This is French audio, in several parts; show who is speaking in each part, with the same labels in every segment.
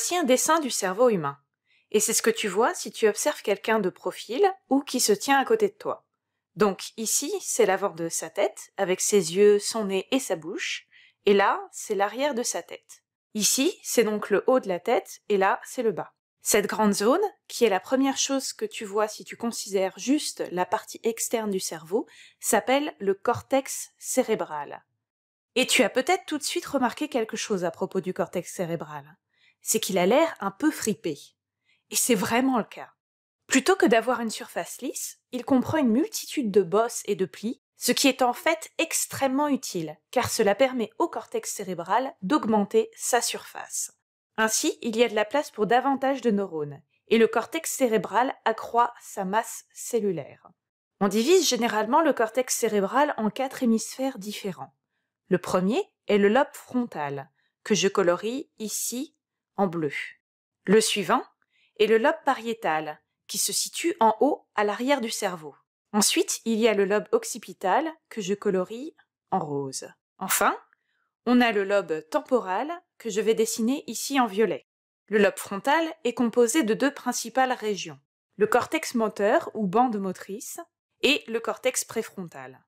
Speaker 1: Voici un dessin du cerveau humain. Et c'est ce que tu vois si tu observes quelqu'un de profil ou qui se tient à côté de toi. Donc ici, c'est l'avant de sa tête, avec ses yeux, son nez et sa bouche, et là, c'est l'arrière de sa tête. Ici, c'est donc le haut de la tête, et là, c'est le bas. Cette grande zone, qui est la première chose que tu vois si tu considères juste la partie externe du cerveau, s'appelle le cortex cérébral. Et tu as peut-être tout de suite remarqué quelque chose à propos du cortex cérébral c'est qu'il a l'air un peu fripé. Et c'est vraiment le cas. Plutôt que d'avoir une surface lisse, il comprend une multitude de bosses et de plis, ce qui est en fait extrêmement utile, car cela permet au cortex cérébral d'augmenter sa surface. Ainsi, il y a de la place pour davantage de neurones, et le cortex cérébral accroît sa masse cellulaire. On divise généralement le cortex cérébral en quatre hémisphères différents. Le premier est le lobe frontal, que je colorie ici bleu. Le suivant est le lobe pariétal, qui se situe en haut à l'arrière du cerveau. Ensuite, il y a le lobe occipital, que je colorie en rose. Enfin, on a le lobe temporal, que je vais dessiner ici en violet. Le lobe frontal est composé de deux principales régions, le cortex moteur ou bande motrice et le cortex préfrontal.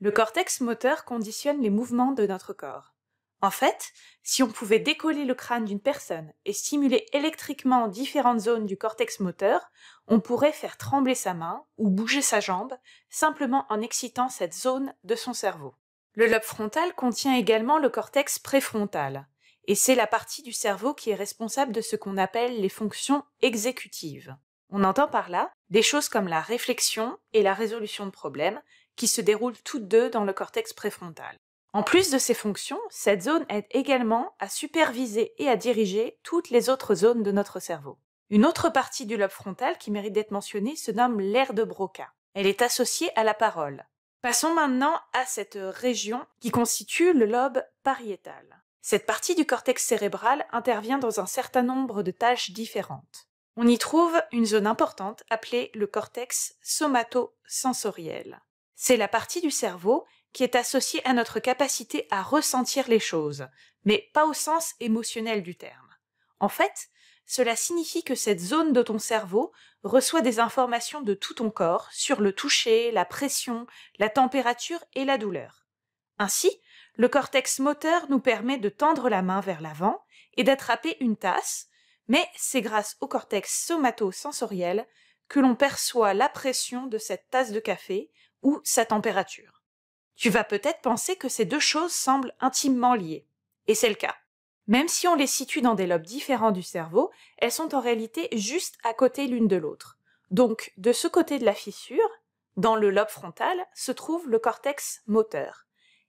Speaker 1: Le cortex moteur conditionne les mouvements de notre corps. En fait, si on pouvait décoller le crâne d'une personne et stimuler électriquement différentes zones du cortex moteur, on pourrait faire trembler sa main ou bouger sa jambe simplement en excitant cette zone de son cerveau. Le lobe frontal contient également le cortex préfrontal, et c'est la partie du cerveau qui est responsable de ce qu'on appelle les fonctions exécutives. On entend par là des choses comme la réflexion et la résolution de problèmes, qui se déroulent toutes deux dans le cortex préfrontal. En plus de ses fonctions, cette zone aide également à superviser et à diriger toutes les autres zones de notre cerveau. Une autre partie du lobe frontal qui mérite d'être mentionnée se nomme l'aire de Broca. Elle est associée à la parole. Passons maintenant à cette région qui constitue le lobe pariétal. Cette partie du cortex cérébral intervient dans un certain nombre de tâches différentes. On y trouve une zone importante appelée le cortex somatosensoriel. C'est la partie du cerveau qui est associé à notre capacité à ressentir les choses, mais pas au sens émotionnel du terme. En fait, cela signifie que cette zone de ton cerveau reçoit des informations de tout ton corps sur le toucher, la pression, la température et la douleur. Ainsi, le cortex moteur nous permet de tendre la main vers l'avant et d'attraper une tasse, mais c'est grâce au cortex somatosensoriel que l'on perçoit la pression de cette tasse de café ou sa température. Tu vas peut-être penser que ces deux choses semblent intimement liées. Et c'est le cas. Même si on les situe dans des lobes différents du cerveau, elles sont en réalité juste à côté l'une de l'autre. Donc, de ce côté de la fissure, dans le lobe frontal, se trouve le cortex moteur.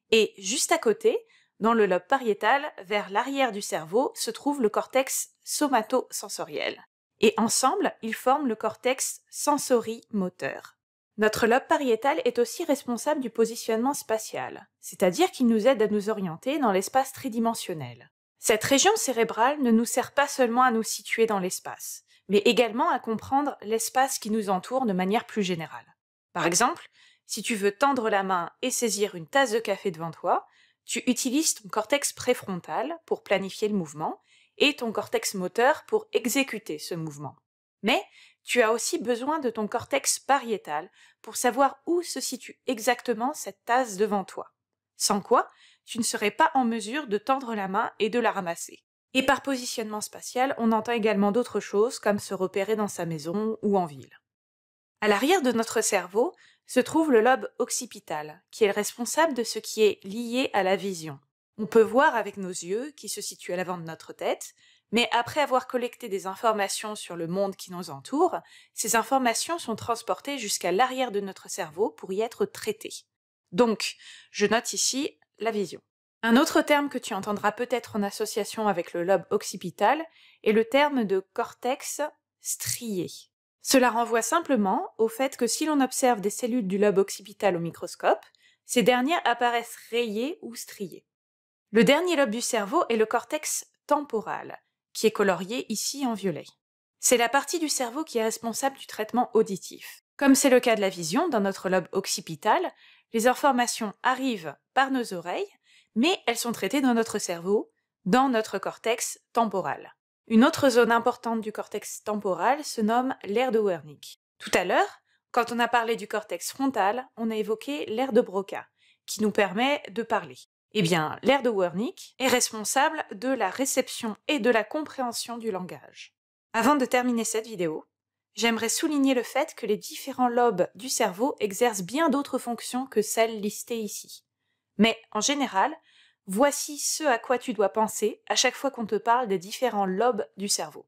Speaker 1: Et juste à côté, dans le lobe pariétal, vers l'arrière du cerveau, se trouve le cortex somatosensoriel. Et ensemble, ils forment le cortex sensori-moteur. Notre lobe pariétal est aussi responsable du positionnement spatial, c'est-à-dire qu'il nous aide à nous orienter dans l'espace tridimensionnel. Cette région cérébrale ne nous sert pas seulement à nous situer dans l'espace, mais également à comprendre l'espace qui nous entoure de manière plus générale. Par exemple, si tu veux tendre la main et saisir une tasse de café devant toi, tu utilises ton cortex préfrontal pour planifier le mouvement et ton cortex moteur pour exécuter ce mouvement. Mais tu as aussi besoin de ton cortex pariétal pour savoir où se situe exactement cette tasse devant toi. Sans quoi, tu ne serais pas en mesure de tendre la main et de la ramasser. Et par positionnement spatial, on entend également d'autres choses comme se repérer dans sa maison ou en ville. À l'arrière de notre cerveau se trouve le lobe occipital, qui est le responsable de ce qui est lié à la vision. On peut voir avec nos yeux, qui se situent à l'avant de notre tête, mais après avoir collecté des informations sur le monde qui nous entoure, ces informations sont transportées jusqu'à l'arrière de notre cerveau pour y être traitées. Donc, je note ici la vision. Un autre terme que tu entendras peut-être en association avec le lobe occipital est le terme de cortex strié. Cela renvoie simplement au fait que si l'on observe des cellules du lobe occipital au microscope, ces dernières apparaissent rayées ou striées. Le dernier lobe du cerveau est le cortex temporal, qui est coloriée ici en violet. C'est la partie du cerveau qui est responsable du traitement auditif. Comme c'est le cas de la vision dans notre lobe occipital, les informations arrivent par nos oreilles, mais elles sont traitées dans notre cerveau, dans notre cortex temporal. Une autre zone importante du cortex temporal se nomme l'aire de Wernicke. Tout à l'heure, quand on a parlé du cortex frontal, on a évoqué l'aire de Broca, qui nous permet de parler. Eh bien, l'air de Wernicke est responsable de la réception et de la compréhension du langage. Avant de terminer cette vidéo, j'aimerais souligner le fait que les différents lobes du cerveau exercent bien d'autres fonctions que celles listées ici. Mais en général, voici ce à quoi tu dois penser à chaque fois qu'on te parle des différents lobes du cerveau.